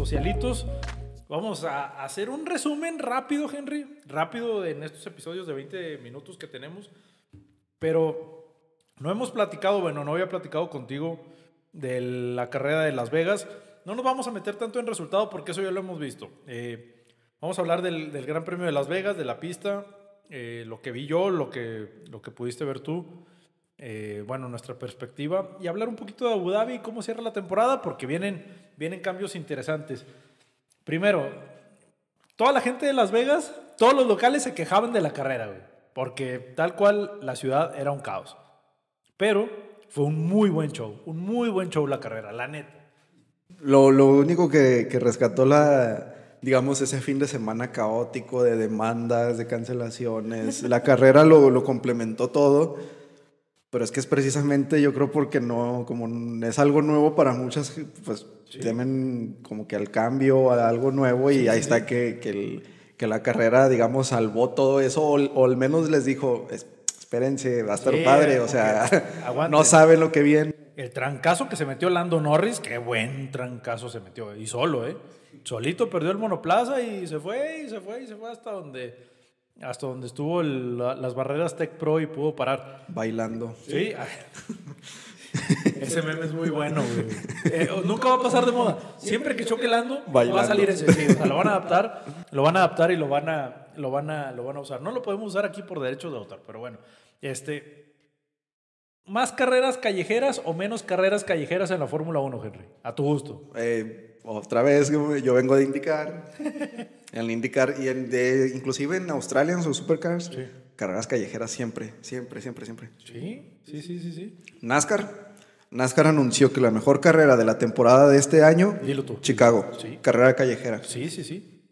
socialitos. Vamos a hacer un resumen rápido, Henry, rápido en estos episodios de 20 minutos que tenemos. Pero no hemos platicado, bueno, no había platicado contigo de la carrera de Las Vegas. No nos vamos a meter tanto en resultado porque eso ya lo hemos visto. Eh, vamos a hablar del, Gran Premio de Las Vegas, de la pista, eh, lo que vi yo, lo que, lo que pudiste ver tú. Eh, bueno, nuestra perspectiva y hablar un poquito de Abu Dhabi cómo cierra la temporada, porque vienen, vienen cambios interesantes. Primero, toda la gente de Las Vegas, todos los locales se quejaban de la carrera, porque tal cual la ciudad era un caos. Pero fue un muy buen show, un muy buen show la carrera, la neta. Lo, único que, rescató la, digamos, ese fin de semana caótico de demandas, de cancelaciones. La carrera lo, lo complementó todo. Pero es que es precisamente, yo creo, porque no, como es algo nuevo para muchas, pues temen como que al cambio, a algo nuevo, y ahí está que, que, la carrera, digamos, salvó todo eso, o, al menos les dijo, espérense, va a estar padre, o sea, no saben lo que viene. El trancazo que se metió Lando Norris, qué buen trancazo se metió, y solo, ¿eh? Solito perdió el monoplaza y se fue, y se fue, y se fue hasta donde hasta donde estuvo las barreras Tech Pro y pudo parar. Bailando. Sí. Ah. ese meme es muy bueno, güey. Eh, nunca va a pasar de moda. Siempre que choque Lando, va a salir ese. Sí, lo van a adaptar, lo van a adaptar y lo van a, lo van a, lo van a usar. No lo podemos usar aquí por derecho de autor, pero bueno. Este, ¿Más carreras callejeras o menos carreras callejeras en la Fórmula 1, Henry? A tu gusto. Eh, otra vez, yo vengo de indicar. En indicar y de, inclusive en Australia, en sus supercars, carreras callejeras siempre, siempre, siempre, siempre. Sí, sí, sí, sí, sí. NASCAR. NASCAR anunció que la mejor carrera de la temporada de este año, Chicago, carrera callejera. Sí, sí, sí.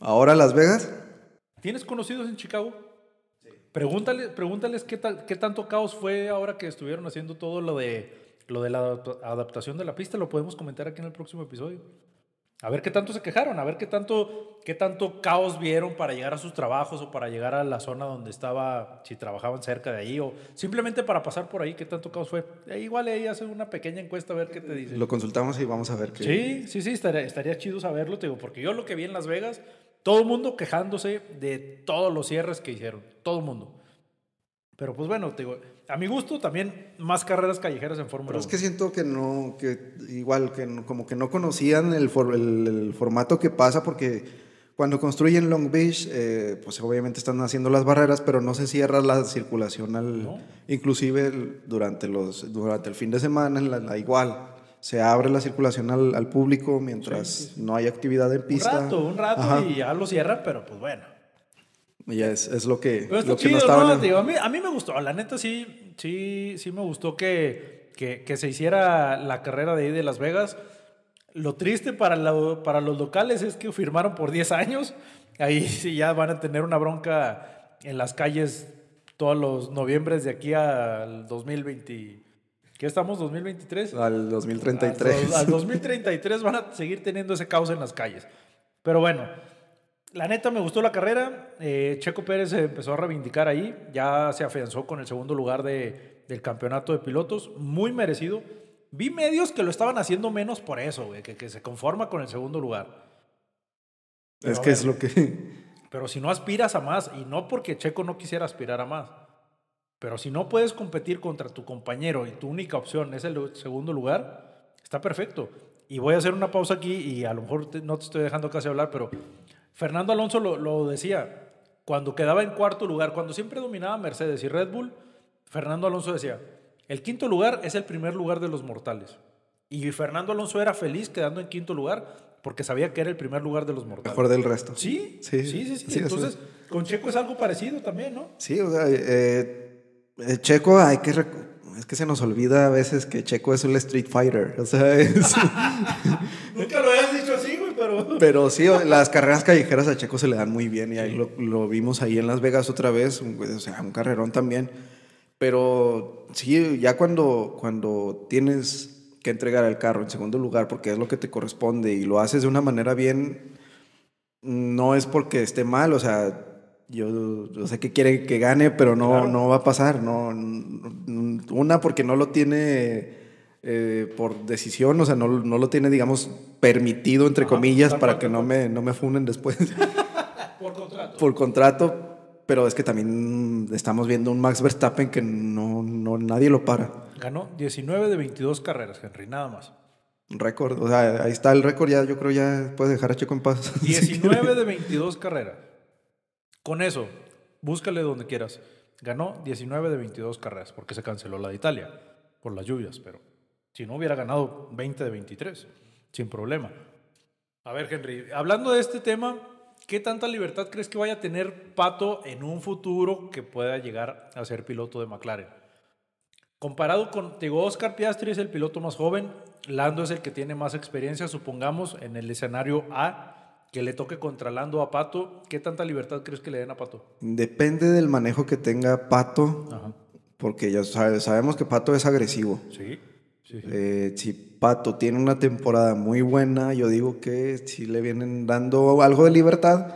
Ahora Las Vegas. ¿Tienes conocidos en Chicago? Sí. pregúntales qué tanto caos fue ahora que estuvieron haciendo todo lo de lo de la adaptación de la pista lo podemos comentar aquí en el próximo episodio. A ver qué tanto se quejaron, a ver qué tanto, qué tanto caos vieron para llegar a sus trabajos o para llegar a la zona donde estaba, si trabajaban cerca de ahí o simplemente para pasar por ahí, qué tanto caos fue. Eh, igual ahí hace una pequeña encuesta a ver qué te eh, dice. Lo consultamos y vamos a ver qué. Sí, sí, sí, estaría, estaría chido saberlo, te digo, porque yo lo que vi en Las Vegas, todo el mundo quejándose de todos los cierres que hicieron, todo el mundo. Pero pues bueno, te digo, a mi gusto también más carreras callejeras en Fórmula 1. es que siento que no, que igual, que como que no conocían el, el, formato que pasa porque cuando construyen Long Beach, eh, pues obviamente están haciendo las barreras, pero no se cierra la circulación al, inclusive durante, los, durante el fin de semana, igual se abre la circulación al, público mientras no hay actividad en pista. Un rato, un rato y ya lo cierra, pero pues bueno. Ya es, es lo que, lo que no a, mí, me gustó, la neta sí, sí, sí me gustó que, que, se hiciera la carrera de ahí de Las Vegas. Lo triste para, la, para los locales es que firmaron por 10 años. Ahí sí ya van a tener una bronca en las calles todos los noviembres de aquí al 2020. ¿Qué estamos? ¿2023? Al 2033. Al, al 2033 van a seguir teniendo ese caos en las calles. Pero bueno la neta me gustó la carrera. Eh, Checo Pérez empezó a reivindicar ahí. Ya se afianzó con el segundo lugar de, del campeonato de pilotos. Muy merecido. Vi medios que lo estaban haciendo menos por eso, que, se conforma con el segundo lugar. es que es lo que. Pero si no aspiras a más, y no porque Checo no quisiera aspirar a más, pero si no puedes competir contra tu compañero y tu única opción es el segundo lugar, está perfecto. Y voy a hacer una pausa aquí y a lo mejor no te estoy dejando casi hablar, pero Fernando Alonso lo, decía, cuando quedaba en cuarto lugar, cuando siempre dominaba Mercedes y Red Bull, Fernando Alonso decía, el quinto lugar es el primer lugar de los mortales. Y Fernando Alonso era feliz quedando en quinto lugar porque sabía que era el primer lugar de los mortales. Mejor del resto. Sí, sí, sí. sí, Entonces, con Checo es algo parecido también, ¿no? Sí, o sea, eh, eh, Checo hay que... Es que se nos olvida a veces que Checo es un Street Fighter. O sea, Pero sí, las carreras callejeras a Checo se le dan muy bien y ahí lo, vimos ahí en Las Vegas otra vez, o sea, un carrerón también. Pero sí, ya cuando, cuando tienes que entregar el carro en segundo lugar porque es lo que te corresponde y lo haces de una manera bien, no es porque esté mal, o sea, yo, sé que quiere que gane, pero no, no va a pasar. No, una porque no lo tiene eh, por decisión, o sea, no, lo tiene, digamos, permitido, entre comillas, para que no me, no me funen después. por contrato. Por contrato, pero es que también estamos viendo un Max Verstappen que no, no nadie lo para. Ganó 19 de 22 carreras, Henry, nada más. Récord, o sea, ahí está el récord, ya yo creo ya puedes dejar a Checo en paz. 19 de 22 carreras. Con eso, búscale donde quieras. Ganó 19 de 22 carreras porque se canceló la de Italia por las lluvias, pero si no, hubiera ganado 20 de 23, sin problema. A ver, Henry, hablando de este tema, ¿qué tanta libertad crees que vaya a tener Pato en un futuro que pueda llegar a ser piloto de McLaren? Comparado con, digo, Oscar Piastri es el piloto más joven, Lando es el que tiene más experiencia, supongamos, en el escenario A, que le toque contra Lando a Pato, ¿qué tanta libertad crees que le den a Pato? Depende del manejo que tenga Pato, porque ya sabemos que Pato es agresivo. Sí. Eh, si Pato tiene una temporada muy buena, yo digo que si le vienen dando algo de libertad,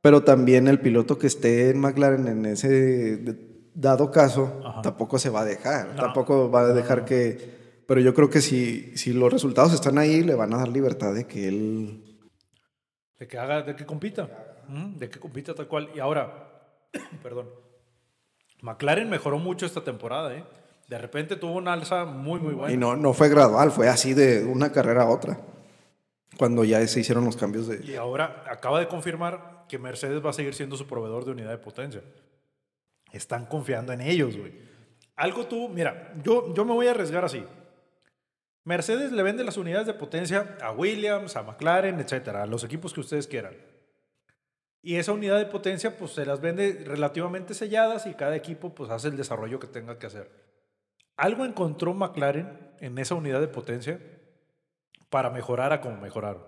pero también el piloto que esté en McLaren en ese dado caso tampoco se va a dejar, tampoco va a dejar que... Pero yo creo que si, si los resultados están ahí, le van a dar libertad de que él... De que haga, de que compita, de que compita tal cual. Y ahora, perdón, McLaren mejoró mucho esta temporada, ¿eh? de repente tuvo una alza muy, muy buena. Y no, no fue gradual, fue así de una carrera a otra, cuando ya se hicieron los cambios de... Y ahora acaba de confirmar que Mercedes va a seguir siendo su proveedor de unidad de potencia. Están confiando en ellos, güey. Algo tú, mira, yo, yo me voy a arriesgar así. Mercedes le vende las unidades de potencia a Williams, a McLaren, etcétera, a los equipos que ustedes quieran. Y esa unidad de potencia, pues se las vende relativamente selladas y cada equipo, pues hace el desarrollo que tenga que hacer. Algo encontró McLaren en esa unidad de potencia para mejorar a como mejoraron.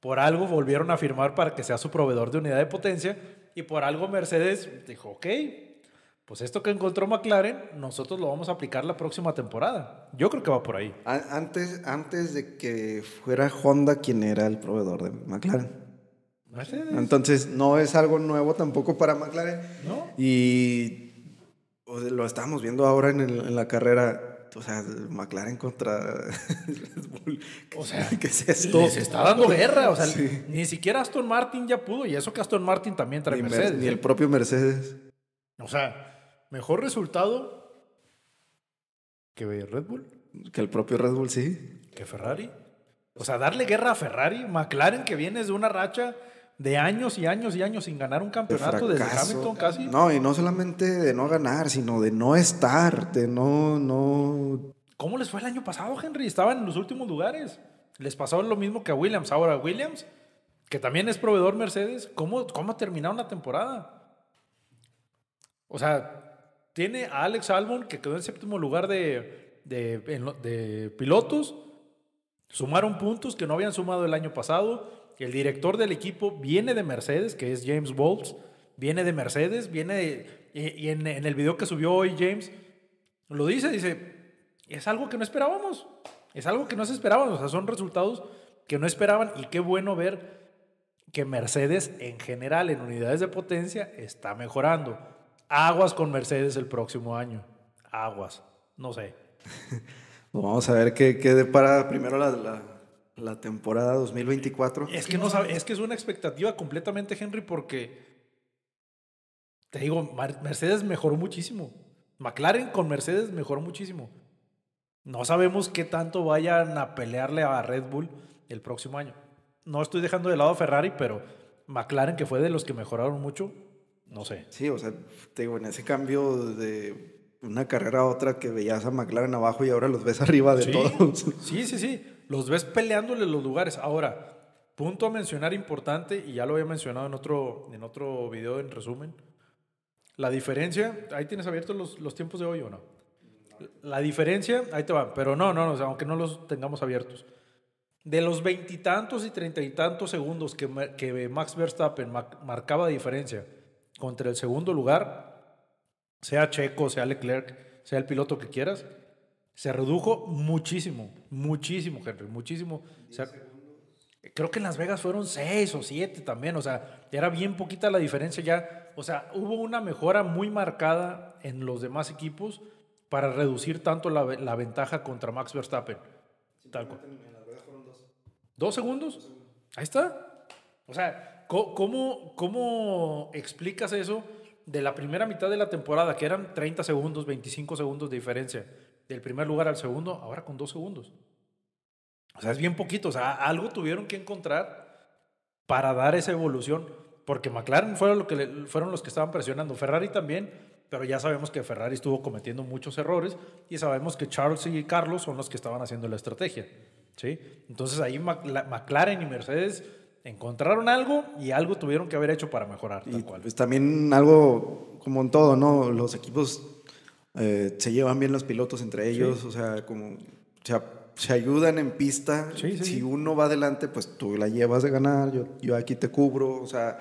Por algo volvieron a firmar para que sea su proveedor de unidad de potencia y por algo Mercedes dijo, ok, pues esto que encontró McLaren, nosotros lo vamos a aplicar la próxima temporada. Yo creo que va por ahí. Antes, antes de que fuera Honda quien era el proveedor de McLaren. Entonces, no es algo nuevo tampoco para McLaren. ¿No? Y lo estamos viendo ahora en, la carrera. O sea, McLaren contra Red Bull. O sea, ¿qué es esto? Se está dando guerra. O sea, ni siquiera Aston Martin ya pudo. Y eso que Aston Martin también trae Mercedes. ni ¿eh? el propio Mercedes. O sea, mejor resultado que Red Bull. Que el propio Red Bull, sí. Que Ferrari. O sea, darle guerra a Ferrari. McLaren que viene de una racha de años y años y años sin ganar un campeonato de desde Hamilton casi. No, y no solamente de no ganar, sino de no estar, de no, no. ¿Cómo les fue el año pasado, Henry? Estaban en los últimos lugares. Les pasó lo mismo que a Williams. Ahora, Williams, que también es proveedor Mercedes, ¿cómo, ha terminado la temporada? O sea, tiene a Alex Albon, que quedó en séptimo lugar de, de pilotos. Sumaron puntos que no habían sumado el año pasado el director del equipo viene de Mercedes, que es James Boltz, viene de Mercedes, viene y, en, el video que subió hoy James lo dice, dice, es algo que no esperábamos, es algo que no se esperaba, o sea, son resultados que no esperaban y qué bueno ver que Mercedes en general en unidades de potencia está mejorando. Aguas con Mercedes el próximo año, aguas, no sé. Vamos a ver qué, qué depara primero la la temporada 2024. Es que, no es que es una expectativa completamente, Henry, porque te digo, Mercedes mejoró muchísimo. McLaren con Mercedes mejoró muchísimo. No sabemos qué tanto vayan a pelearle a Red Bull el próximo año. No estoy dejando de lado a Ferrari, pero McLaren, que fue de los que mejoraron mucho, no sé. Sí, o sea, te digo, en ese cambio de una carrera a otra que veías a McLaren abajo y ahora los ves arriba de todos. Sí, sí, sí. Los ves peleándole los lugares. Ahora, punto a mencionar importante, y ya lo había mencionado en otro, en otro video en resumen. La diferencia, ahí tienes abiertos los, los tiempos de hoy o no. La diferencia, ahí te va, pero no, no, aunque no los tengamos abiertos. De los veintitantos y treinta y, tantos segundos que, que Max Verstappen marcaba diferencia contra el segundo lugar, sea Checo, sea Leclerc, sea el piloto que quieras, se redujo muchísimo, muchísimo, Henry, muchísimo. creo que en Las Vegas fueron seis o siete también, o sea, era bien poquita la diferencia ya. O sea, hubo una mejora muy marcada en los demás equipos para reducir tanto la, ventaja contra Max Verstappen. Tal En Las Vegas fueron dos. segundos? Ahí está. O sea, ¿cómo, ¿cómo explicas eso de la primera mitad de la temporada, que eran 30 segundos, 25 segundos de diferencia? del primer lugar al segundo, ahora con dos segundos. O sea, es bien poquito. O sea, algo tuvieron que encontrar para dar esa evolución, porque McLaren fueron, los que estaban presionando, Ferrari también, pero ya sabemos que Ferrari estuvo cometiendo muchos errores y sabemos que Charles y Carlos son los que estaban haciendo la estrategia. ¿sí? Entonces ahí McLaren y Mercedes encontraron algo y algo tuvieron que haber hecho para mejorar. Tal y cual. Pues también algo como en todo, ¿no? Los equipos eh, se llevan bien los pilotos entre ellos, o sea, como se, ayudan en pista. Si uno va adelante, pues tú la llevas de ganar, yo, aquí te cubro, o sea,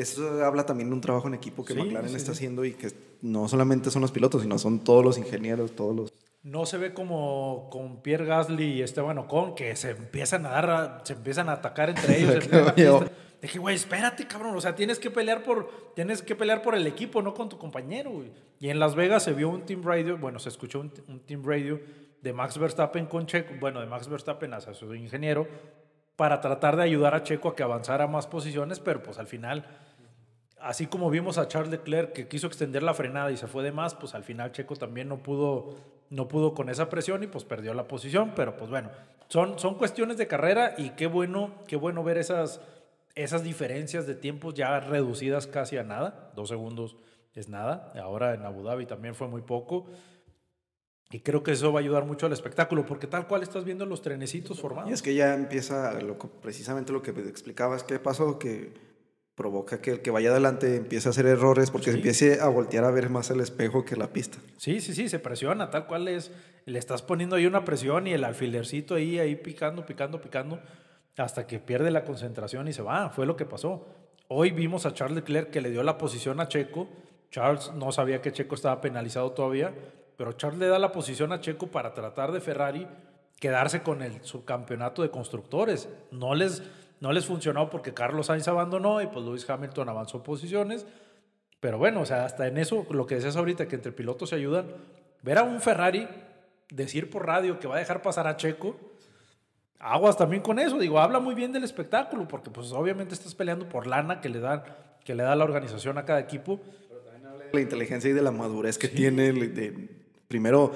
eso habla también de un trabajo en equipo que McLaren está haciendo y que no solamente son los pilotos, sino son todos los ingenieros, todos los no se ve como con Pierre Gasly y Esteban Ocon, que se empiezan a dar, se empiezan a atacar entre ellos dije, güey, espérate, cabrón. O sea, tienes que pelear por, tienes que pelear por el equipo, no con tu compañero, Y en Las Vegas se vio un team radio, bueno, se escuchó un, team radio de Max Verstappen con Checo, bueno, de Max Verstappen hacia su ingeniero, para tratar de ayudar a Checo a que avanzara más posiciones, pero pues al final, así como vimos a Charles Leclerc que quiso extender la frenada y se fue de más, pues al final Checo también no pudo, no pudo con esa presión y pues perdió la posición, pero pues bueno, son, son cuestiones de carrera y qué bueno, qué bueno ver esas esas diferencias de tiempos ya reducidas casi a nada, dos segundos es nada, ahora en Abu Dhabi también fue muy poco. Y creo que eso va a ayudar mucho al espectáculo, porque tal cual estás viendo los trenecitos formados. Y es que ya empieza lo, precisamente lo que explicabas, qué pasó, que provoca que el que vaya adelante empiece a hacer errores porque se empiece a voltear a ver más el espejo que la pista. Sí, sí, sí, se presiona, tal cual es, le estás poniendo ahí una presión y el alfilercito ahí, ahí picando, picando, picando hasta que pierde la concentración y se va. Fue lo que pasó. Hoy vimos a Charles Leclerc que le dio la posición a Checo. Charles no sabía que Checo estaba penalizado todavía, pero Charles le da la posición a Checo para tratar de Ferrari quedarse con el subcampeonato de constructores. No les, no les funcionó porque Carlos Sainz abandonó y pues Lewis Hamilton avanzó posiciones. Pero bueno, o sea, hasta en eso, lo que decías ahorita, que entre pilotos se ayudan, ver a un Ferrari decir por radio que va a dejar pasar a Checo, aguas también con eso. Digo, habla muy bien del espectáculo, porque pues obviamente estás peleando por lana que le dan, que le da la organización a cada equipo. Pero también habla de la inteligencia y de la madurez que tiene. primero,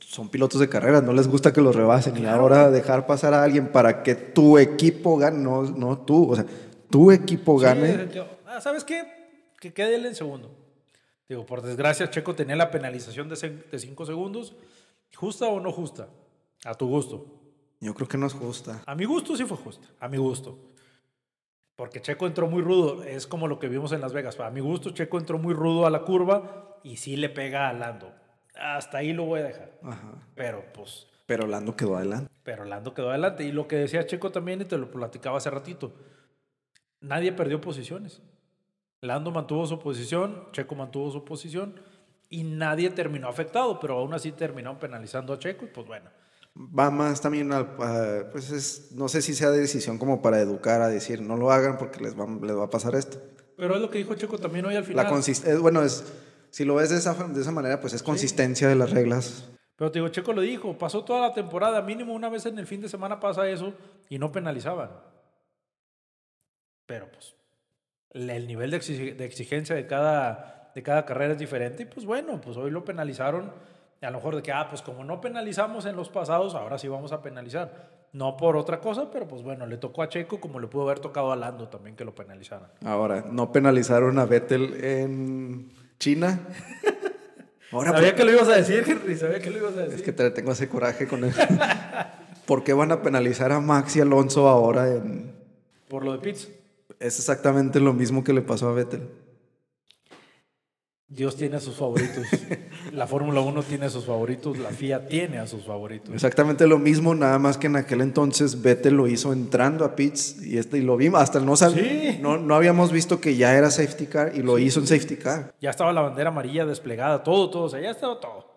son pilotos de carreras, no les gusta que los rebasen. Y ahora dejar pasar a alguien para que tu equipo gane, no, no tú, o sea, tu equipo gane. Ah, ¿Sabes qué? Que quede él en segundo. Digo, por desgracia, Checo tenía la penalización de cinco segundos. ¿Justa o no justa? A tu gusto. Yo creo que no es justa. A mi gusto sí fue justa, a mi gusto. Porque Checo entró muy rudo, es como lo que vimos en Las Vegas. A mi gusto, Checo entró muy rudo a la curva y sí le pega a Lando. Hasta ahí lo voy a dejar. Pero pues. Pero Lando quedó adelante. Pero Lando quedó adelante. Y lo que decía Checo también, y te lo platicaba hace ratito, nadie perdió posiciones. Lando mantuvo su posición, Checo mantuvo su posición y nadie terminó afectado, pero aún así terminaron penalizando a Checo y pues bueno va más también pues es, no sé si sea decisión como para educar a decir, no lo hagan porque les va, les va a pasar esto. Pero es lo que dijo Checo también hoy al final. La consistencia, eh, bueno, es, si lo ves de esa, manera, pues es consistencia de las reglas. Pero te digo, Checo lo dijo, pasó toda la temporada, mínimo una vez en el fin de semana pasa eso y no penalizaban. Pero pues el nivel de, exigencia de cada, de cada carrera es diferente y pues bueno, pues hoy lo penalizaron a lo mejor de que, ah, pues como no penalizamos en los pasados, ahora sí vamos a penalizar. No por otra cosa, pero pues bueno, le tocó a Checo como le pudo haber tocado a Lando también que lo penalizaran. Ahora, no penalizaron a Vettel en China. Ahora, sabía que lo ibas a decir, Henry, sabía que lo ibas a decir. Es que te tengo ese coraje con él. ¿Por qué van a penalizar a Max y Alonso ahora en... Por lo de Pitts. Es exactamente lo mismo que le pasó a Vettel. Dios tiene a sus favoritos. La Fórmula 1 tiene a sus favoritos. La FIA tiene a sus favoritos. Exactamente lo mismo, nada más que en aquel entonces Vettel lo hizo entrando a pits y este lo vimos. Hasta el no, sí. no, no habíamos visto que ya era safety car y lo hizo en safety car. Ya estaba la bandera amarilla desplegada, todo, todo. O sea, ya estaba todo.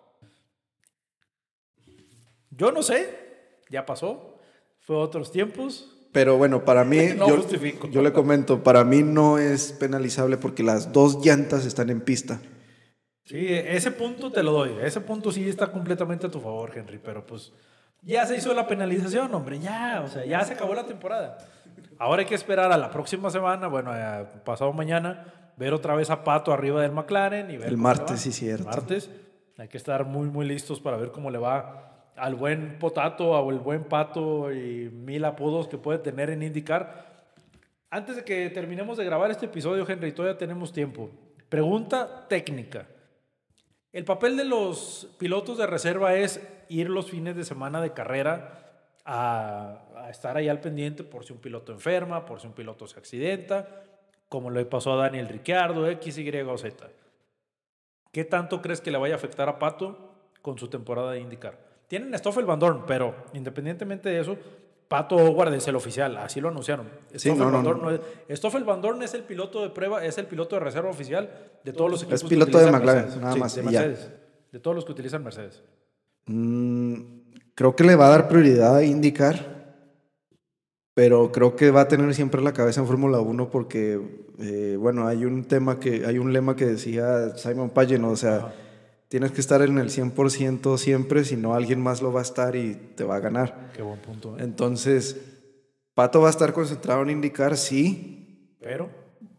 Yo no sé, ya pasó. Fue otros tiempos. Pero bueno, para mí, yo, le comento, para mí no es penalizable porque las dos llantas están en pista. Sí, e, ese punto te lo doy. Ese punto sí está completamente a tu favor, Henry. Pero pues ya se hizo la penalización, hombre. Ya, o sea, ya se acabó la temporada. Ahora hay que esperar a la próxima semana, bueno, pasado mañana, ver otra vez a Pato arriba del McLaren y ver. El martes, sí, cierto. El martes. Hay que estar muy, muy listos para ver cómo le va al buen potato o el buen pato y mil apodos que puede tener en indicar Antes de que terminemos de grabar este episodio, Henry, todavía tenemos tiempo. Pregunta técnica. El papel de los pilotos de reserva es ir los fines de semana de carrera a, estar ahí al pendiente por si un piloto enferma, por si un piloto se accidenta, como le pasó a Daniel Ricciardo, X, Y o Z. ¿Qué tanto crees que le vaya a afectar a Pato con su temporada de indicar? Tienen Stoffel Van Dorn, pero independientemente de eso, Pato Howard es el oficial, así lo anunciaron. Stoffel, Van Dorn Es, el piloto de prueba, es el piloto de reserva oficial de todos los equipos. Es piloto de McLaren, nada más. De, todos los que utilizan Mercedes. Mm, creo que le va a dar prioridad a indicar, pero creo que va a tener siempre la cabeza en Fórmula 1 porque, eh, bueno, hay un tema que, hay un lema que decía Simon Pagenaud, o sea tienes que estar en el 100% siempre, si no alguien más lo va a estar y te va a ganar. Qué buen punto. ¿eh? Entonces, Pato va a estar concentrado en indicar, sí. Pero.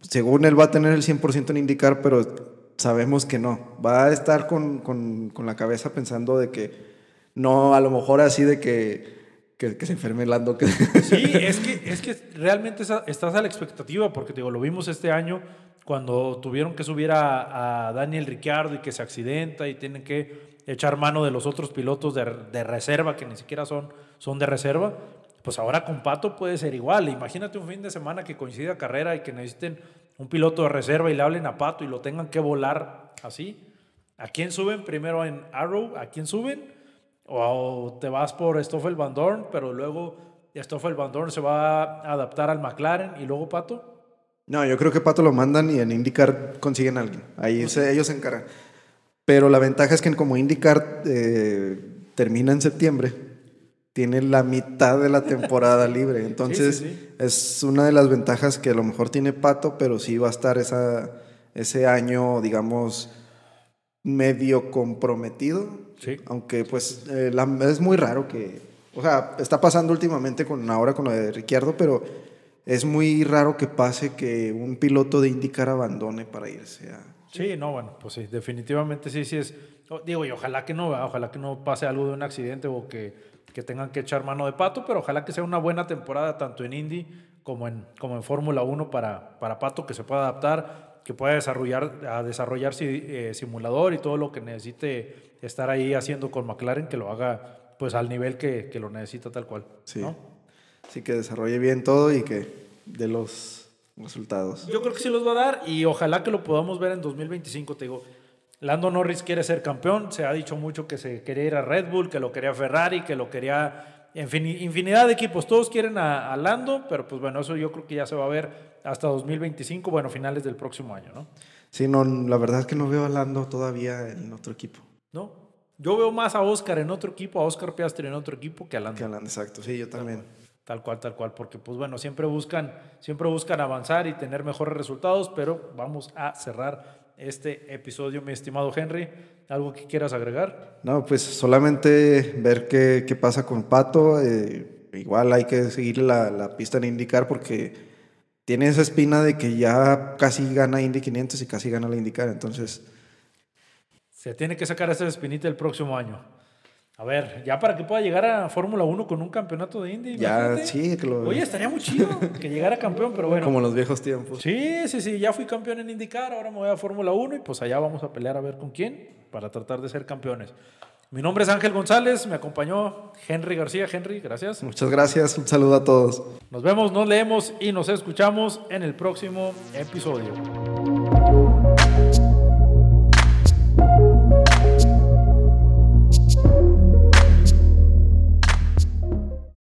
Según él va a tener el 100% en indicar, pero sabemos que no. Va a estar con, con, con, la cabeza pensando de que no, a lo mejor así de que. Que, se enferme Lando. Sí, es que, es que realmente estás a la expectativa, porque digo, lo vimos este año, cuando tuvieron que subir a, Daniel Ricciardo y que se accidenta y tienen que echar mano de los otros pilotos de, reserva, que ni siquiera son, son de reserva, pues ahora con Pato puede ser igual. Imagínate un fin de semana que coincida carrera y que necesiten un piloto de reserva y le hablen a Pato y lo tengan que volar así. ¿A quién suben? Primero en Arrow, ¿a quién suben? O te vas por Stoffel Van Dorn, pero luego Stoffel Van Dorn se va a adaptar al McLaren y luego Pato. No, yo creo que Pato lo mandan y en Indicar consiguen a alguien. Ahí ellos se encargan. Pero la ventaja es que como Indicar eh, termina en septiembre, tiene la mitad de la temporada libre. Entonces es una de las ventajas que a lo mejor tiene Pato, pero sí va a estar ese año, digamos, medio comprometido. Aunque pues eh, es muy raro que... O sea, está pasando últimamente con ahora con lo de Ricciardo, pero es muy raro que pase que un piloto de IndyCar abandone para irse a... Sí, no, bueno, pues sí, definitivamente sí, sí es... Digo, y ojalá que no, ojalá que no pase algo de un accidente o que, que tengan que echar mano de pato, pero ojalá que sea una buena temporada tanto en Indy como en, como en Fórmula 1 para, para Pato, que se pueda adaptar, que pueda desarrollar, a desarrollar eh, simulador y todo lo que necesite estar ahí haciendo con McLaren, que lo haga pues al nivel que, que lo necesita tal cual. Sí. Así que desarrolle bien todo y que de los resultados. Yo creo que sí los va a dar y ojalá que lo podamos ver en 2025. Te digo, Lando Norris quiere ser campeón, se ha dicho mucho que se quería ir a Red Bull, que lo quería Ferrari, que lo quería infinidad de equipos. Todos quieren a, Lando, pero pues bueno, eso yo creo que ya se va a ver hasta 2025, bueno, finales del próximo año, ¿no? Sí, no, la verdad es que no veo a Lando todavía en otro equipo. No, yo veo más a Oscar en otro equipo, a Oscar Piastri en otro equipo que a Lando. Que Lando, exacto, sí, yo también. Tal cual, tal cual, porque pues bueno, siempre buscan, siempre buscan avanzar y tener mejores resultados, pero vamos a cerrar este episodio, mi estimado Henry. ¿Algo que quieras agregar? No, pues solamente ver qué, qué pasa con Pato. Eh, igual hay que seguir la, pista en indicar porque tiene esa espina de que ya casi gana Indy 500 y casi gana la IndyCar, entonces... Se tiene que sacar esa espinita el próximo año. A ver, ya para que pueda llegar a Fórmula 1 con un campeonato de Indy. Ya, sí, que lo... Oye, estaría muy chido que llegara campeón, pero bueno. Como en los viejos tiempos. Sí, sí, sí, ya fui campeón en IndyCar, ahora me voy a Fórmula 1 y pues allá vamos a pelear a ver con quién para tratar de ser campeones. Mi nombre es Ángel González, me acompañó Henry García. Henry, gracias. Muchas gracias, un saludo a todos. Nos vemos, nos leemos y nos escuchamos en el próximo episodio.